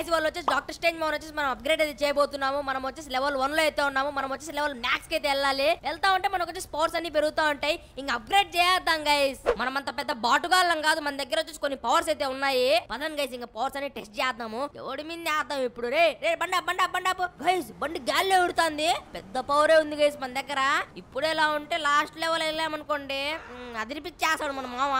guys వాళ్ళు వచ్చేసి doctor stage మనం వచ్చేసి మనం అప్గ్రేడ్ అయితే చేయబోతున్నాము మనం వచ్చేసి లెవెల్ వన్ లో అయితే ఉన్నాము మనం వచ్చేసి లెవెల్ మ్యాక్స్ కి అయితే వెళ్ళాలి వెళ్తా ఉంటే మనకు వచ్చేసి స్పోర్ట్స్ అన్ని పెరుగుతూ ఉంటాయి ఇంకా అప్గ్రేడ్ చేద్దాం గైస్ మనం అంత పెద్ద బాటుగాళ్ళం కాదు మన దగ్గర వచ్చేసి కొన్ని పవర్స్ అయితే ఉన్నాయి పదం గైస్ ఇంకా పవర్స్ అన్ని టెస్ట్ చేద్దాము ఎవడి మీద చేద్దాం ఇప్పుడు రే రే బండ బండ బండ గైస్ బండి గాల్లో ఉడుతుంది పెద్ద పవరే ఉంది గైస్ మన దగ్గర ఇప్పుడు ఎలా ఉంటే లాస్ట్ లెవెల్ వెళ్ళామనుకోండి చేస్తాడు మన మామ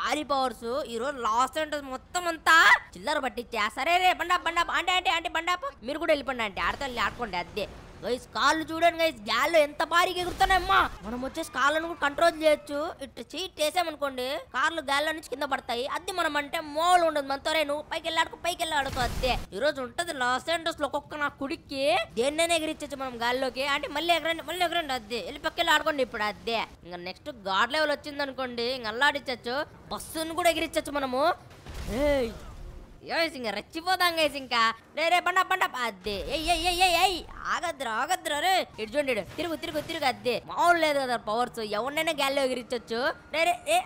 భారీ పవర్స్ ఈ రోజు లాస్ట్ ఉంటుంది మొత్తం అంతా చిల్లర పట్టిచ్చేస్తాడు సరే రే బండా బండా అంటే అంటే అంటే బండా మీరు కూడా వెళ్ళిపోండి అంటే ఆడతా ఆడుకోండి అదే గైస్ కాళ్ళు చూడండి గైస్ గాల్లో ఎంత భారీగా ఎగురుతున్నాయమ్మా మనం వచ్చేసి కాళ్ళను కూడా కంట్రోల్ చేయొచ్చు ఇట్ చీట్ చేసామనుకోండి కార్లు గాల్లో నుంచి కింద పడతాయి అది మనం అంటే మోలు ఉండదు మనతో నువ్వు పైకి వెళ్ళాడుకో పైకి వెళ్ళాడుకో అదే ఈ రోజు ఉంటది లాస్ ఏంజల్స్ లో ఒక్కొక్క నా కుడికి దేన్నైనా ఎగిరించచ్చు మనం గాల్లోకి అంటే మళ్ళీ ఎగరండి మళ్ళీ ఎగరండి అదే వెళ్ళి పక్క వెళ్ళి ఆడుకోండి ఇప్పుడు అదే ఇంకా నెక్స్ట్ గాడ్ లెవెల్ వచ్చింది అనుకోండి ఇంకా అల్లాడించచ్చు బస్సును కూడా ఎగిరించచ్చు మనము ఏయ్ యోస్ ఇంక రెచ్చిపోతాం గైస్ ఇంకా రే బండ బండ అద్దే ఎయ్ ఎయ్ ఎయ్ ఎయ్ ఆగద్దురా ఆగద్దురా రే ఇటు చూడు తిరుగు తిరుగు తిరుగు అద్దే మామూలు లేదు కదా పవర్స్ ఎవరినైనా గాల్లో ఎగిరించొచ్చు రే రే ఏ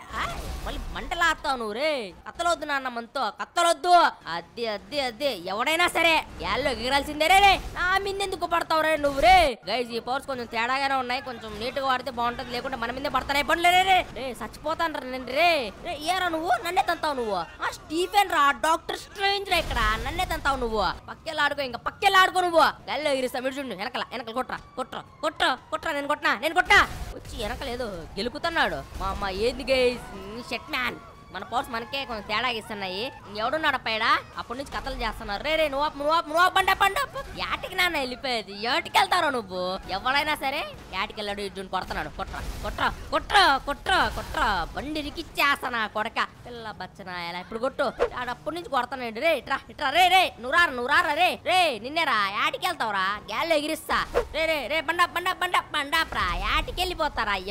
మళ్ళీ మంటలు ఆస్తావు నువ్వు రే కత్తలొద్దు నాన్న మనతో కత్తలొద్దు అద్దె అద్దె అద్దే ఎవడైనా సరే గాల్లో ఎగిరాల్సిందే రే రే నా ఎందుకు పడతావు రే నువ్వు రే గైజ్ ఈ పవర్స్ కొంచెం తేడాగానే ఉన్నాయి కొంచెం నీట్గా వాడితే బాగుంటుంది లేకుంటే మన మీద పడతానే పనులు రే రే చచ్చిపోతాను రే రే రే ఏరా నువ్వు నన్నే తంతావు నువ్వు ఆ స్టీఫెన్ రా డాక్టర్ స్ట్రేంజర్ ఇక్కడ నన్నే తంతావు నువ్వు పక్కెళ్ళాడుకో ఇంకా పక్కెళ్ళాడుకో నువ్వు గల్లో ఇరుస్తా మీరు చూడు వెనకల వెనకల కొట్రా కొట్రా కొట్రా కొట్రా నేను కొట్టినా నేను కొట్టా వచ్చి వెనకలేదు గెలుపుతున్నాడు మా అమ్మ ఏంది గేస్ షెట్ మ్యాన్ మన పోర్స్ మనకే కొంచెం తేడా ఇస్తున్నాయి ఎవడు నడపాడా అప్పటి నుంచి కథలు చేస్తున్నారు రే రే నువ్వు నువ్వు నువ్వు పండ పండ యాటికి నాన్న వెళ్ళిపోయేది ఏటికి వెళ్తారో నువ్వు ఎవడైనా సరే యాటికి వెళ్ళాడు ఇడ్డు కొడుతున్నాడు కుట్ర కుట్ర కుట్ర కుట్ర కుట్ర బండి రికిచ్చేస్తానా కొడక పిల్ల బచ్చనా ఎలా ఇప్పుడు కొట్టు అప్పటి నుంచి కొడతానండి రే ఇట్రా ఇట్రా రే రే నురారా నురారా రే రే నిన్నేరా యాటికి వెళ్తావురా ఎగిరిస్తా రే రే రే బండ బండ బండ బండాప్రా యాటికి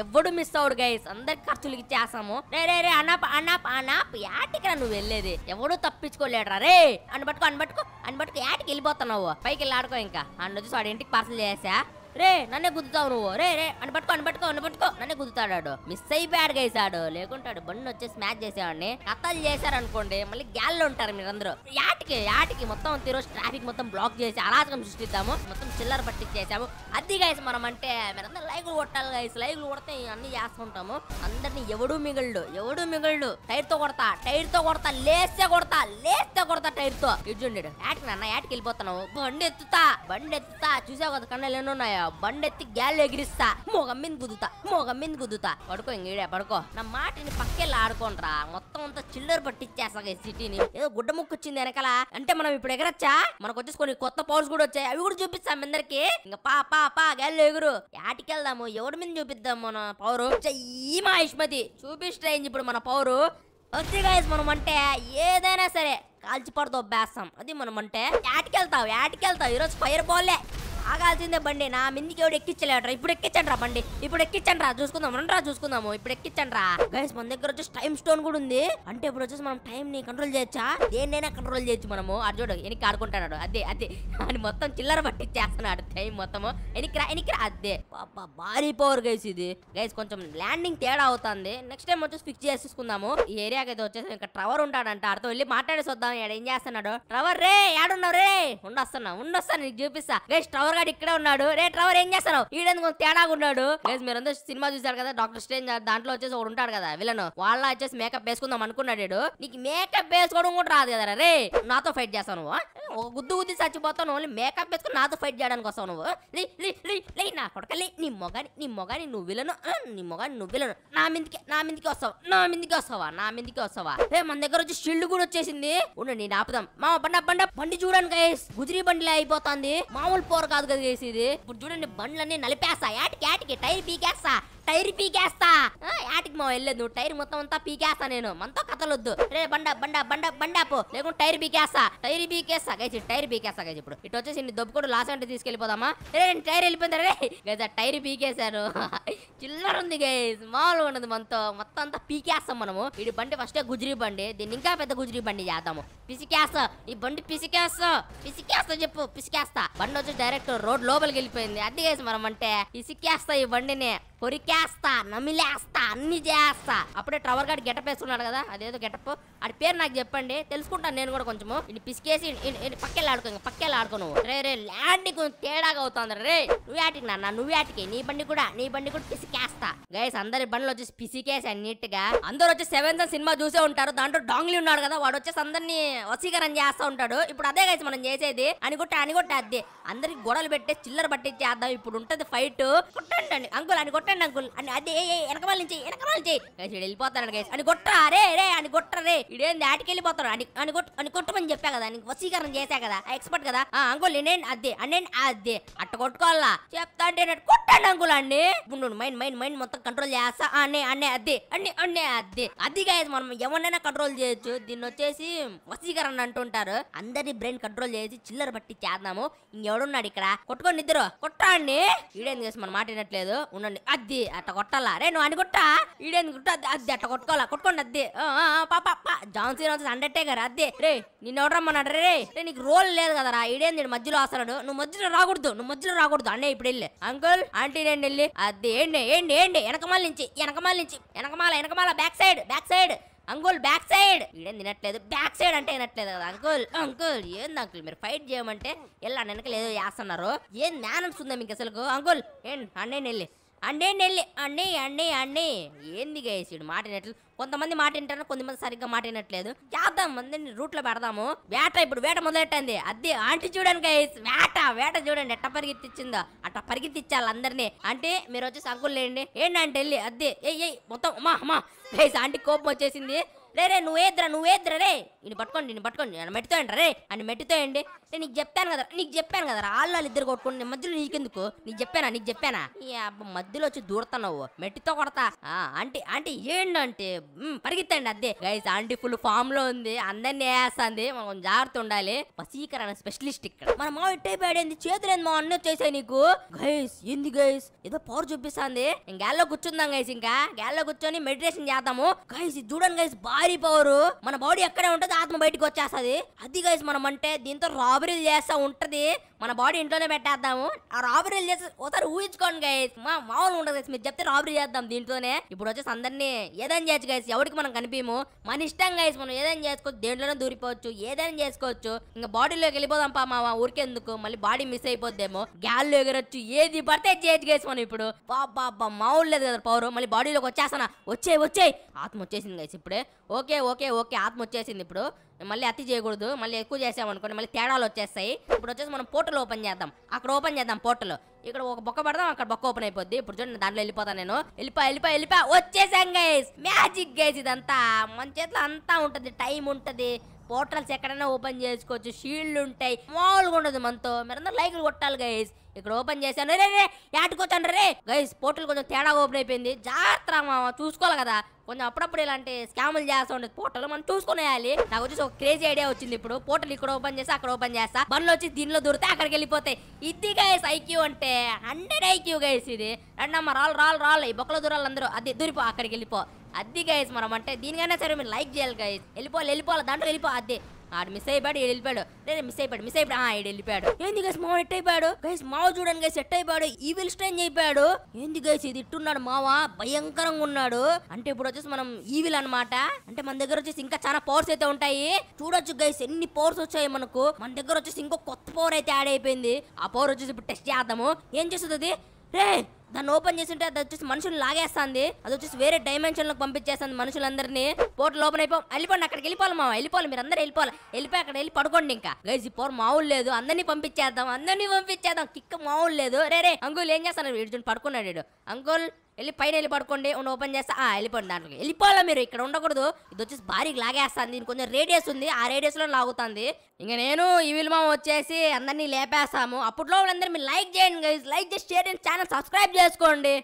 ఎవడు మిస్ అవుడు గైస్ అందరికి ఖర్చులు ఇచ్చేస్తాము రే రే రే అన్నా అన్నా పానా యాటికిరా నువ్వు వెళ్ళేది ఎవడు తప్పించుకోలేడు రే అని పట్టుకో అని పట్టుకో అని పట్టుకు యాటికి వెళ్ళిపోతున్నావు పైకి వెళ్ళి ఆడుకో ఇంకా అన్నొచ్చి వాడి ఇంటికి పార్సల్ చేసా రే నన్నే గుద్దుతావు నువ్వు రే రే అని పట్టుకో అని పట్టుకో అని పట్టుకో నన్నే గుద్దుతాడాడు మిస్ అయిపోయాడు గేసాడు లేకుంటాడు బండి వచ్చేసి మ్యాచ్ చేసేవాడిని కథలు చేశారనుకోండి మళ్ళీ గ్యాల్లో ఉంటారు మీరందరూ యాటికి యాటికి మొత్తం తీరోజు ట్రాఫిక్ మొత్తం బ్లాక్ చేసి అరాచకం సృష్టిద్దాము మొత్తం చిల్లర పట్టించేసాము అది గైస్ మనం అంటే మీరందరూ లైవ్లు కొట్టాలి గైస్ లైవ్లు కొడితే అన్ని చేస్తుంటాము అందరినీ ఎవడు మిగిలిడు ఎవడు మిగిలిడు టైర్ తో కొడతా టైర్ తో కొడతా లేస్తే కొడతా లేస్తే కొడతా టైర్ తో ఇడ్జుండెడు యాటికి నాన్న యాటికి వెళ్ళిపోతాను బండి ఎత్తుతా బండి ఎత్తుతా చూసావు కదా కన్నా ఎన్నో బండెత్తి గ్యాలు ఎగిరిస్తా మొగం మీద గుద్దుతా మొగం మీద గుద్దుతా పడుకో ఇంకేడే పడుకో నా మాటిని పక్కెళ్ళి ఆడుకోనరా మొత్తం అంతా చిల్లర పట్టిచ్చేస్తా సిటీని ఏదో గుడ్డ ముక్కు వచ్చింది వెనకాల అంటే మనం ఇప్పుడు ఎగరచ్చా మనకు వచ్చేసి కొన్ని కొత్త పవర్స్ కూడా వచ్చాయి అవి కూడా చూపిస్తాం అందరికి ఇంకా పా పా పా గ్యాలు ఎగురు యాటికెళ్దాము ఎవరి మీద చూపిద్దాం మన పవరు చెయ్యి మా యుష్మతి చూపిస్ట్రేంజ్ ఇప్పుడు మన పవరు వచ్చి గాయస్ మనం అంటే ఏదైనా సరే కాల్చిపడదు అభ్యాసం అది మనం అంటే యాటికెళ్తావు వెళ్తావు ఈరోజు ఫైర్ బాల్లే ఆగాల్సిందే బండి నా మిందికి ఎవడు ఎక్కించలేడ్రా ఇప్పుడు ఎక్కించండ్రా రా బండి ఇప్పుడు ఎక్కించండ్రా రా చూసుకుందాం రండ్రా చూసుకుందాము ఇప్పుడు ఎక్కించండ్రా రా గైస్ మన దగ్గర వచ్చేసి టైం స్టోన్ కూడా ఉంది అంటే ఇప్పుడు వచ్చేసి మనం టైం ని కంట్రోల్ చేయొచ్చా దేన్నైనా కంట్రోల్ చేయొచ్చు మనము అది చూడు ఎనికి ఆడుకుంటాడు అదే అదే అని మొత్తం చిల్లర పట్టించేస్తున్నాడు టైం మొత్తము ఎనికి రా అదే పాప భారీ పవర్ గైస్ ఇది గైస్ కొంచెం ల్యాండింగ్ తేడా అవుతుంది నెక్స్ట్ టైం వచ్చేసి ఫిక్స్ చేసేసుకుందాము ఈ ఏరియాకి అయితే వచ్చేసి ఇంకా ట్రవర్ ఉంటాడంట అర్థం వెళ్ళి మాట్లాడేసి వద్దాం ఏం చేస్తున్నాడు ట్రవర్ రే ఏడున్నావు రే ఉండొస్తున్నా ఉండొస్తా నీకు చూపిస్తా గైస్ ట్రవర్ గాడు ఇక్కడే ఉన్నాడు రే ట్రవర్ ఏం చేస్తాను ఈడెందుకు తేడాగా ఉన్నాడు లేదు మీరందరూ సినిమా చూసారు కదా డాక్టర్ స్ట్రేంజ్ దాంట్లో వచ్చేసి ఒకడు ఉంటాడు కదా విలన్ వాళ్ళ వచ్చేసి మేకప్ వేసుకుందాం అనుకున్నాడు నీకు మేకప్ వేసుకోవడం కూడా రాదు కదా రే నాతో ఫైట్ చేస్తాను ఒక గుద్దు గుద్ది చచ్చిపోతాను ఓన్లీ మేకప్ వేసుకుని నాతో ఫైట్ చేయడానికి వస్తావు నువ్వు లే నా కొడకలి నీ మొగాని నీ మొగాని నువ్వు విలను నీ మొగాని నువ్వు విలను నా మిందికి నా మిందికి వస్తావు నా మిందికి వస్తావా నా మిందికి వస్తావా ఏ మన దగ్గర వచ్చి షిల్డ్ కూడా వచ్చేసింది ఉండు నేను ఆపుదాం మా బండ బండ బండి చూడండి గైస్ గుదిరి బండిలే అయిపోతుంది మామూలు పోరు కాదు కదా చేసేది ఇప్పుడు చూడండి బండ్లన్నీ నలిపేస్తా ఏటికి ఏటికి టైర్ పీకేస్తా టైర్ పీకేస్తా యాటికి మా వెళ్ళలేదు నువ్వు టైర్ మొత్తం అంతా పీకేస్తా నేను మనతో కథలొద్దు రే బండ బండ బండ బండాపు లేకుంటే టైర్ పీకేస్తా టైర్ పీకేస్తా గైజ్ టైర్ పీకేస్తా గైజ్ ఇప్పుడు ఇటు వచ్చేసి నీ దొబ్బుకోడు లాస్ అంటే తీసుకెళ్ళిపోదామా రే నేను టైర్ వెళ్ళిపోయిందా రే గైజ్ టైర్ పీకేశారు చిల్లర ఉంది గైజ్ మామూలు ఉన్నది మనతో మొత్తం అంతా పీకేస్తాం మనము ఇది బండి ఫస్టే గుజరీ బండి దీన్ని ఇంకా పెద్ద గుజరీ బండి చేద్దాము పిసికేస్తా ఈ బండి పిసికేస్తా పిసికేస్తా చెప్పు పిసికేస్తా బండి వచ్చి డైరెక్ట్ రోడ్ లోపలికి వెళ్ళిపోయింది అది గైజ్ మనం అంటే పిసికేస్తా ఈ బండిని కొరికేస్తా నమిలేస్తా అన్ని చేస్తా అప్పుడే టవర్ గారు గెటప్ వేస్తున్నాడు కదా అదేదో గెటప్ ఆడి పేరు నాకు చెప్పండి తెలుసుకుంటాను నేను కూడా కొంచెము ఇది పిసికేసి పక్కెళ్ళి ఆడుకో ఇంకా పక్కెళ్ళి ఆడుకోను రే రే ల్యాండ్ కొంచెం తేడాగా అవుతుంది రే నువ్వు ఆటికి నాన్న నువ్వు ఆటికి నీ బండి కూడా నీ బండి కూడా పిసికేస్తా గైస్ అందరి బండ్లు వచ్చేసి పిసికేసి నీట్ గా అందరు వచ్చి సెవెన్ సినిమా చూసే ఉంటారు దాంట్లో డాంగ్లీ ఉన్నాడు కదా వాడు వచ్చేసి అందరినీ వసీకరణ చేస్తా ఉంటాడు ఇప్పుడు అదే గైస్ మనం చేసేది అని అని కొట్టే అద్దె అందరికి గొడవలు పెట్టే చిల్లర పట్టించేద్దాం ఇప్పుడు ఉంటది ఫైట్ కొట్టండి అంకుల్ అని అనిగొట్ట కొట్టండి అంకుల్ అని అదే వెనకమాల నుంచి వెనకమాల నుంచి వెళ్ళిపోతాను గైస్ అని కొట్టరా రే రే అని కొట్టరా రే ఇడేంది ఆటికి వెళ్ళిపోతాడు అని అని కొట్టు అని కొట్టమని చెప్పా కదా అని వసీకరణ చేశా కదా ఎక్స్పర్ట్ కదా ఆ అంకుల్ నేనేండి అదే అండి అదే అట్ట కొట్టుకోవాలా చెప్తా అంటే కొట్టండి అంకుల్ అండి ఇప్పుడు మైండ్ మైండ్ మైండ్ మొత్తం కంట్రోల్ చేస్తా అన్నే అన్నే అదే అన్ని అన్నే అదే అది గైస్ మనం ఎవరినైనా కంట్రోల్ చేయొచ్చు దీన్ని వచ్చేసి వసీకరణ అంటుంటారు అందరి బ్రెయిన్ కంట్రోల్ చేసి చిల్లర పట్టి చేద్దాము ఇంకెవడున్నాడు ఇక్కడ కొట్టుకోండి ఇద్దరు కొట్టండి ఇడేం చేసి మన మాట వినట్లేదు ఉండండి అద్ది అట్ట కొట్టాలా రే నువ్వు అని కొట్టా ఈడేంది కొట్ట అద్ది అట్ట కొట్టుకోవాలా కొట్టుకోండి అద్దె పాప జాన్సీ సీన్ వచ్చి హండ్రెడ్ కదా అద్ది రే నిన్న ఎవడమ్మన్నాడు రే రే నీకు రోల్ లేదు కదరా ఈడేంది మధ్యలో వస్తాడు నువ్వు మధ్యలో రాకూడదు నువ్వు మధ్యలో రాకూడదు అన్నయ్య ఇప్పుడు వెళ్ళి అంకుల్ ఆంటీ నేను వెళ్ళి అద్దె ఏంటి ఏంటి ఏంటి వెనకమాల నుంచి వెనకమాల నుంచి వెనకమాల వెనకమాల back side back side uncle back side ఇడేం తినట్లేదు బ్యాక్ సైడ్ అంటే తినట్లేదు కదా అంకుల్ అంకుల్ ఏంది అంకుల్ మీరు ఫైట్ చేయమంటే వెళ్ళా వెనకలు ఏదో చేస్తున్నారు ఏం జ్ఞానం ఉందా మీకు అసలు అంకుల్ ఏంటి అన్నయ్య వెళ్ళి అండే నెల్లి అండి అండి అండి ఏంది గేసిడు మాట వినట్లు కొంతమంది మాట వింటారు కొంతమంది సరిగ్గా మాట వినట్లేదు చేద్దాం మందిని రూట్లో పెడదాము వేట ఇప్పుడు వేట మొదలెట్టండి అది ఆంటీ చూడండి గైస్ వేట వేట చూడండి ఎట్ట పరిగెత్తిచ్చిందో అట్ట పరిగెత్తిచ్చాలి అందరినీ అంటే మీరు వచ్చి సంకులు లేండి ఏంటంటే వెళ్ళి అద్దె ఏ మొత్తం అమ్మా అమ్మా గైస్ ఆంటీ కోపం వచ్చేసింది రే రే నువ్వేద్రా నువ్వేద్రా రే నేను పట్టుకోండి నేను పట్టుకోండి నేను మెట్టుతోయండి రే అని మెట్టుతోయండి రే నీకు చెప్పాను కదా నీకు చెప్పాను కదా రాళ్ళు ఇద్దరు కొట్టుకుని మధ్యలో నీకెందుకు నీకు చెప్పానా నీకు చెప్పానా ఈ మధ్యలో వచ్చి దూడతావు మెట్టితో కొడతా ఆంటీ ఆంటీ ఏంటంటే పరిగెత్తండి అదే గైస్ ఆంటీ ఫుల్ ఫామ్ లో ఉంది అందరినీ వేస్తుంది మనం కొంచెం జాగ్రత్త ఉండాలి వసీకరణ స్పెషలిస్ట్ ఇక్కడ మన మా ఇట్టే పేడేంది చేతులు మా అన్న చేసాయి నీకు గైస్ ఏంది గైస్ ఏదో పవర్ చూపిస్తుంది గ్యాల్లో కూర్చుందాం గైస్ ఇంకా గ్యాల్లో కూర్చొని మెడిటేషన్ చేద్దాము గైస్ చూడండి గైస్ బాయ్ రాబరీ పవర్ మన బాడీ ఎక్కడే ఉంటుంది ఆత్మ బయటకు వచ్చేస్తుంది అది గైస్ మనం అంటే దీంతో రాబరీలు చేస్తా ఉంటది మన బాడీ ఇంట్లోనే పెట్టేద్దాము ఆ రాబరీలు చేసి ఒకసారి ఊహించుకోండి గైస్ మా మామూలు ఉండదు మీరు చెప్తే రాబరీ చేద్దాం దీంట్లోనే ఇప్పుడు వచ్చేసి అందరినీ ఏదైనా చేయొచ్చు గైస్ ఎవరికి మనం కనిపించము మన ఇష్టం గైస్ మనం ఏదైనా చేసుకోవచ్చు దేంట్లోనే దూరిపోవచ్చు ఏదైనా చేసుకోవచ్చు ఇంకా బాడీలోకి వెళ్ళిపోదాం పా మా ఊరికెందుకు మళ్ళీ బాడీ మిస్ అయిపోద్దేమో గ్యాల్లో ఎగరొచ్చు ఏది పడితే చేయొచ్చు గైస్ మనం ఇప్పుడు బాబా మామూలు లేదు కదా పవర్ మళ్ళీ బాడీలోకి వచ్చేస్తానా వచ్చే వచ్చే ఆత్మ వచ్చేసింది గైస్ ఇప్పుడే ఓకే ఓకే ఓకే ఆత్మ వచ్చేసింది ఇప్పుడు మళ్ళీ అతి చేయకూడదు మళ్ళీ ఎక్కువ చేసామనుకోండి మళ్ళీ తేడాలు వచ్చేస్తాయి ఇప్పుడు వచ్చేసి మనం పోర్టల్ ఓపెన్ చేద్దాం అక్కడ ఓపెన్ చేద్దాం పోర్టల్ ఇక్కడ ఒక బొక్క పడదాం అక్కడ బొక్క ఓపెన్ అయిపోద్ది ఇప్పుడు చూడండి దాంట్లో వెళ్ళిపోతాను నేను వెళ్ళిపో వెళ్ళిపో వెళ్ళిపో వచ్చేసాం గైస్ మ్యాజిక్ గైస్ ఇదంతా మన చేతిలో అంతా ఉంటుంది టైం ఉంటుంది పోర్టల్స్ ఎక్కడైనా ఓపెన్ చేసుకోవచ్చు షీల్డ్లు ఉంటాయి మామూలుగా ఉండదు మనతో మీరందరూ లైక్లు కొట్టాలి గైస్ ఇక్కడ ఓపెన్ చేశాను రే రే యాటుకొచ్చాను రే గైస్ పోర్టల్ కొంచెం తేడా ఓపెన్ అయిపోయింది జాగ్రత్త మామ చూసుకోవాలి కదా కొంచెం అప్పుడప్పుడు ఇలాంటి స్కాములు చేస్తూ ఉండేది పోర్టల్ మనం చూసుకునేయాలి నాకు వచ్చేసి ఒక క్రేజీ ఐడియా వచ్చింది ఇప్పుడు పోర్టల్ ఇక్కడ ఓపెన్ చేసి అక్కడ ఓపెన్ చేస్తా బండ్లు వచ్చి దీనిలో దొరికితే అక్కడికి వెళ్ళిపోతాయి ఇది గైస్ ఐక్యూ అంటే హండ్రెడ్ ఐక్యూ గైస్ ఇది రెండమ్మ రాళ్ళు రాళ్ళు రాళ్ళు ఈ బొక్కల దూరాలు అందరూ అది దూరిపో అక్కడికి వెళ్ళిపో అద్దీ గైస్ మనం అంటే దీనికైనా సరే మీరు లైక్ చేయాలి గైస్ వెళ్ళిపోవాలి వెళ్ళిపోవాలి దాంట్లో వెళ్ళిపో అద్దె ఆడు మిస్ అయిపోయాడు ఈడు వెళ్ళిపోయాడు లేదా మిస్ అయిపోయాడు మిస్ అయిపోయాడు ఆ ఈడు వెళ్ళిపోయాడు ఏంది గైస్ మావ ఎట్ అయిపోయాడు గైస్ మావ చూడండి గైస్ సెట్ అయిపోయాడు ఈ విల్ స్ట్రెయిన్ అయిపోయాడు ఏంది గైస్ ఇది ఇట్టున్నాడు మావా భయంకరంగా ఉన్నాడు అంటే ఇప్పుడు వచ్చేసి మనం ఈవిల్ అనమాట అంటే మన దగ్గర వచ్చేసి ఇంకా చాలా పవర్స్ అయితే ఉంటాయి చూడొచ్చు గైస్ ఎన్ని పవర్స్ వచ్చాయి మనకు మన దగ్గర వచ్చేసి ఇంకో కొత్త పవర్ అయితే యాడ్ అయిపోయింది ఆ పవర్ వచ్చేసి ఇప్పుడు టెస్ట్ చేద్దాము ఏం చేస్తుంది రే దాన్ని ఓపెన్ చేసి ఉంటే అది వచ్చేసి మనుషులు లాగేస్తుంది అది వచ్చేసి వేరే డైమెన్షన్ లో పంపించేస్తుంది మనుషులందరినీ పోర్టల్ ఓపెన్ అయిపో వెళ్ళిపోండి అక్కడికి వెళ్ళిపోవాలి మా వెళ్ళిపోవాలి మీరు అందరూ వెళ్ళిపోవాలి వెళ్ళిపోయి అక్కడ వెళ్ళి పడుకోండి ఇంకా గైజ్ ఈ పోర్ లేదు అందరినీ పంపించేద్దాం అందరినీ పంపించేద్దాం కిక్క మావులు లేదు రే రే అంకుల్ ఏం చేస్తాను వీడు పడుకున్నాడు అంకుల్ వెళ్ళి పైన వెళ్ళి పడుకోండి ఓపెన్ చేస్తే వెళ్ళిపోండి దాంట్లో వెళ్ళిపోవాలి మీరు ఇక్కడ ఉండకూడదు ఇది వచ్చేసి భారీగా లాగేస్తుంది దీనికి కొంచెం రేడియస్ ఉంది ఆ లో లాగుతుంది ఇంక నేను ఈ విలుమ వచ్చేసి అందరినీ లేపేస్తాము అప్పట్లో వాళ్ళందరూ మీరు లైక్ చేయండి లైక్ చేసి షేర్ చేయండి ఛానల్ సబ్స్క్రైబ్ చేసుకోండి